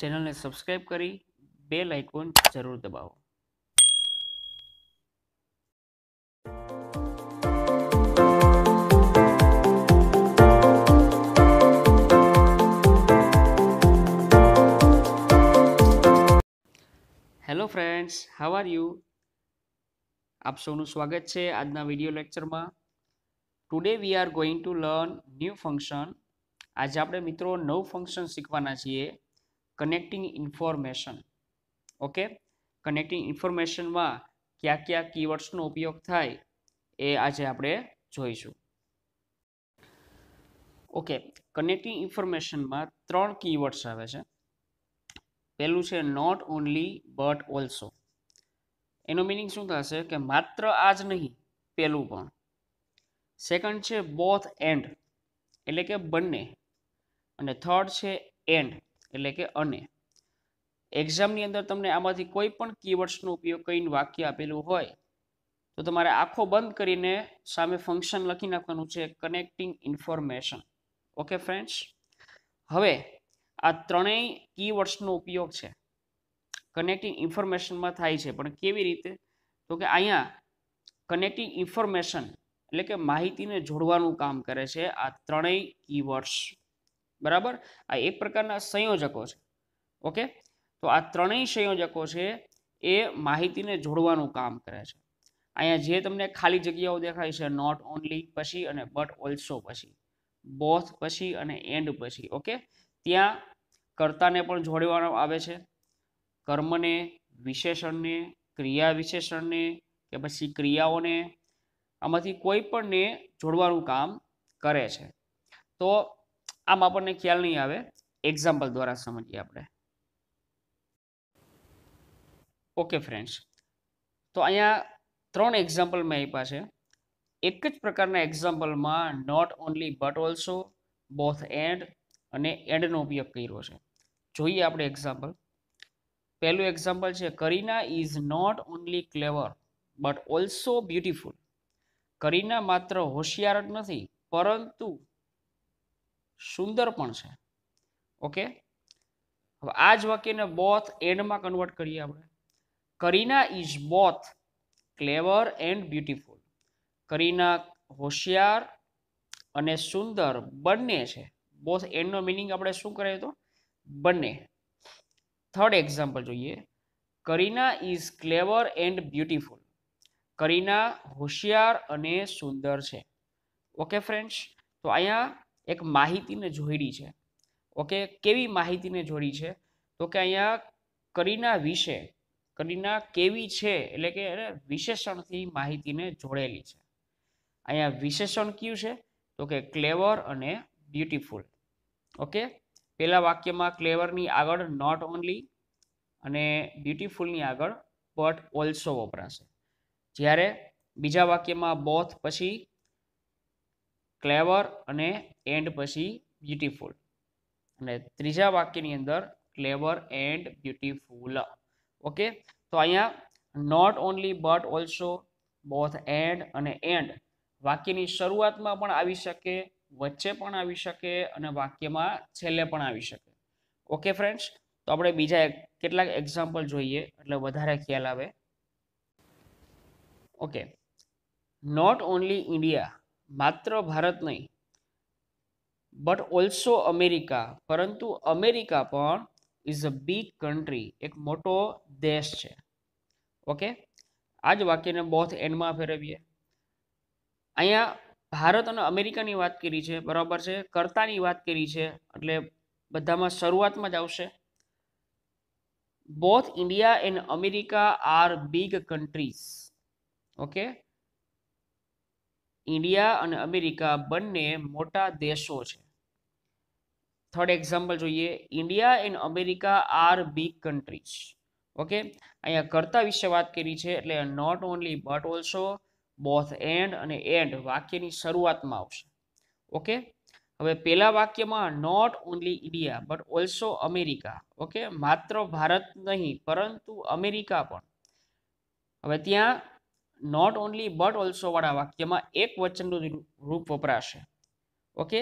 ચેનલને સબસ્ક્રાઈબ કરી બેલ આઇકોન જરૂર દબાવો hello friends how are you આપ સૌનું સ્વાગત છે આજના વિડિયો લેક્ચરમાં today we are going to learn new function આજે આપણે મિત્રો નવું ફંક્શન શીખવાના છીએ કનેક્ટિંગ ઇન્ફોર્મેશન ઓકે કનેક્ટિંગ ઇન્ફોર્મેશનમાં કયા કયા કીવર્ડ્સનો ઉપયોગ થાય એ આજે આપણે જોઈશું ઓકે કનેક્ટિંગ ઇન્ફોર્મેશનમાં ત્રણ કીવર્ડ્સ આવે છે પહેલું છે નોટ ઓનલી બટ ઓલ્સો એનો મિનિંગ શું થશે કે માત્ર આ જ નહીં પહેલું પણ સેકન્ડ છે બોથ એન્ડ એટલે કે બંને અને થર્ડ છે એન્ડ એટલે કે અને એક્ઝામની અંદર તમને આમાંથી કોઈ પણ કીવર્ડ્સનો ઉપયોગ કરીને વાક્ય આપેલું હોય તો તમારે આંખો બંધ કરીને સામે ફંક્શન લખી નાખવાનું છે કનેક્ટિંગ ઇન્ફોર્મેશન ઓકે ફ્રેન્ડ્સ હવે આ ત્રણેય કીવર્ડ્સનો ઉપયોગ છે કનેક્ટિંગ ઇન્ફોર્મેશનમાં થાય છે પણ કેવી રીતે તો કે અહીંયા કનેક્ટિંગ ઇન્ફોર્મેશન એટલે કે માહિતીને જોડવાનું કામ કરે છે આ ત્રણેય કીવર્ડ્સ બરાબર આ એક પ્રકારના સંયોજકો છે ઓકે તો આ ત્રણેય સંયોજકો છે એ માહિતીને જોડવાનું કામ કરે છે અહીંયા જે તમને ખાલી જગ્યાઓ દેખાય છે નોટ ઓનલી પછી અને બટ ઓલ્સો પછી બોથ પછી અને એન્ડ પછી ઓકે ત્યાં કર્તાને પણ જોડવાનો આવે છે કર્મને વિશેષણને ક્રિયા વિશેષણને કે પછી ક્રિયાઓને આમાંથી કોઈ પણને જોડવાનું કામ કરે છે તો આમ આપણને ખ્યાલ નહીં આવે એક્ઝામ્પલ દ્વારા સમજીએ આપણે ઓકે ફ્રેન્ડ્સ તો અહીંયા ત્રણ એક્ઝામ્પલ મેં આપ્યા છે એક જ પ્રકારના એક્ઝામ્પલમાં not only but also both and અને એન્ડનો ઉપયોગ કર્યો છે જોઈએ આપણે એક્ઝામ્પલ પહેલું એક્ઝામ્પલ છે Kareena is not only clever but also beautiful Kareena માત્ર હોશિયાર જ નથી પરંતુ સુંદર પણ છે ઓકે હવે આ જ વાક્યને બોથ એન્ડમાં કન્વર્ટ કરીએ આપણે Kareena is both clever and beautiful Kareena હોશિયાર અને સુંદર બંને છે બોથ એન્ડનો મિનિંગ આપણે શું કરીએ તો બંને થર્ડ એક્ઝામ્પલ જોઈએ Kareena is clever and beautiful Kareena હોશિયાર અને સુંદર છે ઓકે ફ્રેન્ડ્સ તો અહીંયા એક માહિતીને જોડી છે ઓકે કેવી માહિતીને જોડી છે તો કે અહીંયા કરીના વિશે કરીના કેવી છે એટલે કે વિશેષણથી માહિતીને જોડેલી છે અહીંયા વિશેષણ કયું છે તો કે ક્લેવર અને બ્યુટીફુલ ઓકે પહેલા વાક્યમાં ક્લેવરની આગળ નોટ ઓનલી અને બ્યુટીફુલની આગળ બટ ઓલ્સો વપરાશે જ્યારે બીજા વાક્યમાં બોથ પછી ક્લેવર અને એન્ડ પછી બ્યુટીફુલ અને ત્રીજા વાક્યની અંદર ક્લેવર એન્ડ બ્યુટીફુલ ઓકે તો અહીંયા not only but also both and અને એન્ડ વાક્યની શરૂઆતમાં પણ આવી શકે વચ્ચે પણ આવી શકે અને વાક્યમાં છેલ્લે પણ આવી શકે ઓકે ફ્રેન્ડ્સ તો આપણે બીજા કેટલાક એક્ઝામ્પલ જોઈએ એટલે વધારે ખ્યાલ આવે ઓકે નોટ ઓનલી ઇન્ડિયા માત્ર ભારત નહીં બટ ઓલ્સો અમેરિકા પરંતુ અમેરિકા પણ ઇઝ અ બિગ કન્ટ્રી એક મોટો દેશ છે ઓકે આ જ વાક્યને બોથ એન્ડમાં ફેરવીએ અહીંયા ભારત અને અમેરિકાની વાત કરી છે બરાબર છે કરતાની વાત કરી છે એટલે બધામાં શરૂઆતમાં જ આવશે both India and America are big countries okay India અને અમેરિકા બંને મોટા દેશો છે થર્ડ એક્ઝામ્પલ જોઈએ India and America are big countries okay અહીંયા કરતા વિશે વાત કરી છે એટલે not only but also both and અને એન્ડ વાક્યની શરૂઆતમાં આવશે ઓકે હવે પેલા વાક્યમાં not only India but also America okay માત્ર ભારત નહીં પરંતુ અમેરિકા પણ હવે ત્યાં નોટ ઓનલી બટ ઓલ્સો વાળા વાક્યમાં એક વચનનું રૂપ વપરાશે ઓકે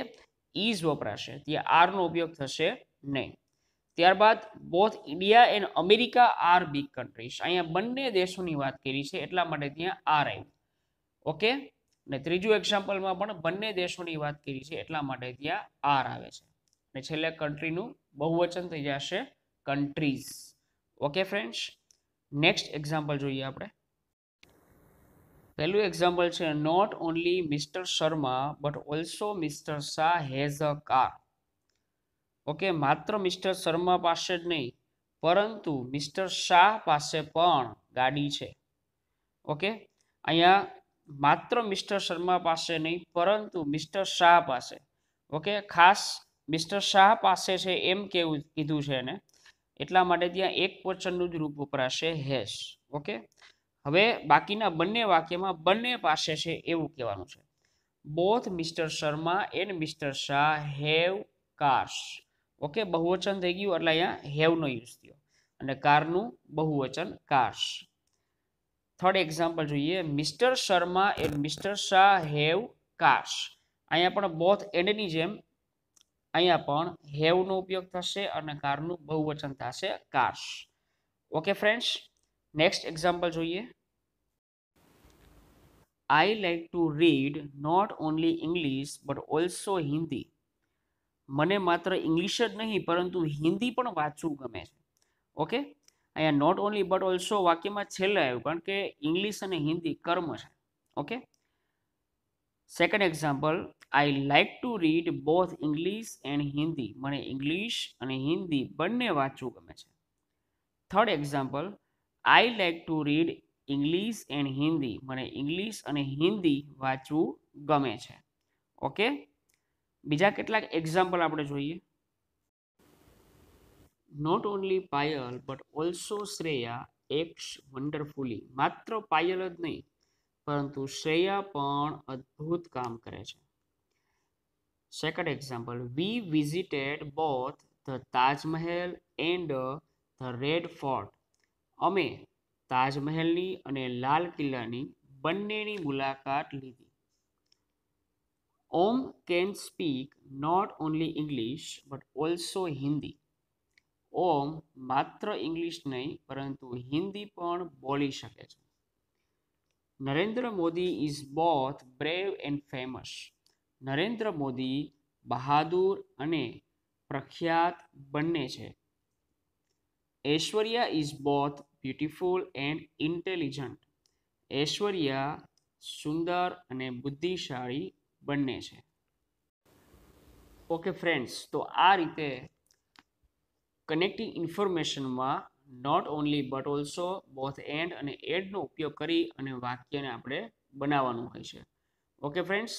ઇઝ વપરાશે ત્યાં આરનો ઉપયોગ થશે નહીં ત્યારબાદ both India and America are big countries અહીંયા બંને દેશોની વાત કરી છે એટલા માટે ત્યાં આર આવ્યું ઓકે અને ત્રીજું એક્ઝામ્પલમાં પણ બંને દેશોની વાત કરી છે એટલા માટે ત્યાં આર આવે છે અને છેલ્લે કન્ટ્રીનું બહુવચન થઈ જશે countries okay friends next example જોઈએ આપણે પહેલું એક્ઝામ્પલ છે not only mister Sharma but also mister Shah has a car okay માત્ર મિસ્ટર શર્મા પાસે જ નહીં પરંતુ મિસ્ટર શાહ પાસે પણ ગાડી છે ઓકે અહીંયા માત્ર મિસ્ટર શર્મા પાસે નહીં પરંતુ મિસ્ટર શાહ પાસે ઓકે ખાસ મિસ્ટર શાહ પાસે છે એમ કેવું કીધું છે એને એટલા માટે ત્યાં એક વચનનું જ રૂપ વપરાશે હેશ ઓકે હવે બાકીના બંને વાક્યમાં બંને પાસે છે એવું કહેવાનું છે both mister Sharma and mister Shah have cars okay બહુવચન થઈ ગયું એટલે અહીંયા હેવનો યુઝ થયો અને કારનું બહુવચન કાર્સ થર્ડ એક્ઝામ્પલ જોઈએ mister Sharma and mister Shah have cars અહીંયા પણ બોથ એન્ડની જેમ અહીંયા પણ હેવનો ઉપયોગ થશે અને કારનું બહુવચન થશે cars okay friends next example જોઈએ I like to read not only English but also Hindi. મને માત્ર ઇંગ્લિશ જ નહીં પરંતુ હિન્દી પણ વાંચવું ગમે છે ઓકે અહીંયા નોટ ઓનલી બટ ઓલ્સો વાક્યમાં છેલ્લે આવ્યું કારણ કે ઇંગ્લિશ અને હિન્દી કર્મ છે okay second example I like to read both English and Hindi મને ઇંગ્લિશ અને હિન્દી બંને વાંચવું ગમે છે third example I like to read English and Hindi મને ઇંગ્લિશ અને હિન્દી વાંચવું ગમે છે ઓકે બીજા કેટલાક એક્ઝામ્પલ આપણે જોઈએ not only Payal but also Shreya acts wonderfully માત્ર પાયલ જ નહીં પરંતુ શ્રેયા પણ અદ્ભુત કામ કરે છે second example we visited both the Taj Mahal and the Red Fort અમે તાજમહેલની અને લાલ કિલ્લાની બંનેની મુલાકાત લીધી Om can speak not only English but also Hindi Om માત્ર ઇંગ્લિશ નહીં પરંતુ હિન્દી પણ બોલી શકે છે Narendra Modi is both brave and famous Narendra Modi બહાદુર અને પ્રખ્યાત બંને છે Aishwarya is both beautiful and intelligent. Aishwarya સુંદર અને બુદ્ધિશાળી બંને છે ઓકે ફ્રેન્ડ્સ તો આ રીતે કનેક્ટિંગ ઇન્ફોર્મેશનમાં not only but also both and અને એડનો ઉપયોગ કરી અને વાક્યને આપણે બનાવવાનું હોય છે ઓકે ફ્રેન્ડ્સ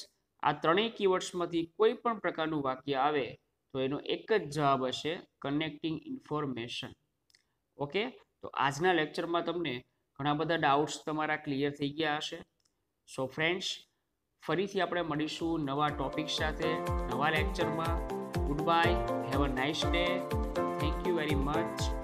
આ ત્રણેય કીવર્ડ્સમાંથી કોઈ પણ પ્રકારનું વાક્ય આવે તો એનો એક જ જવાબ હશે કનેક્ટિંગ ઇન્ફોર્મેશન ઓકે તો આજના લેક્ચરમાં તમને ઘણા બધા ડાઉટ્સ તમારા ક્લિયર થઈ ગયા હશે સો ફ્રેન્ડ્સ ફરીથી આપણે મળીશું નવા ટોપિક સાથે નવા લેક્ચરમાં good bye have a nice day thank you very much